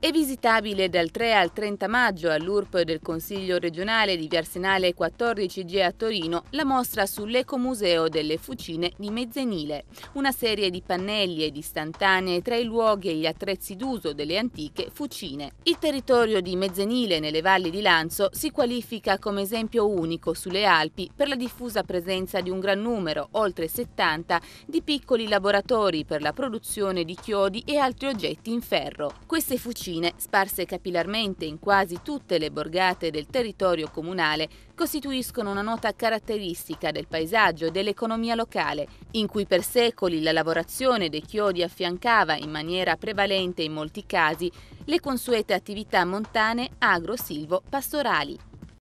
È visitabile dal 3 al 30 maggio all'URP del Consiglio regionale di Viarsenale 14G a Torino la mostra sull'Ecomuseo delle Fucine di Mezzenile, una serie di pannelli e di istantanee tra i luoghi e gli attrezzi d'uso delle antiche fucine. Il territorio di Mezzenile nelle valli di Lanzo si qualifica come esempio unico sulle Alpi per la diffusa presenza di un gran numero, oltre 70, di piccoli laboratori per la produzione di chiodi e altri oggetti in ferro. Queste fucine officine, sparse capillarmente in quasi tutte le borgate del territorio comunale, costituiscono una nota caratteristica del paesaggio e dell'economia locale, in cui per secoli la lavorazione dei chiodi affiancava in maniera prevalente in molti casi le consuete attività montane, agro, silvo, pastorali.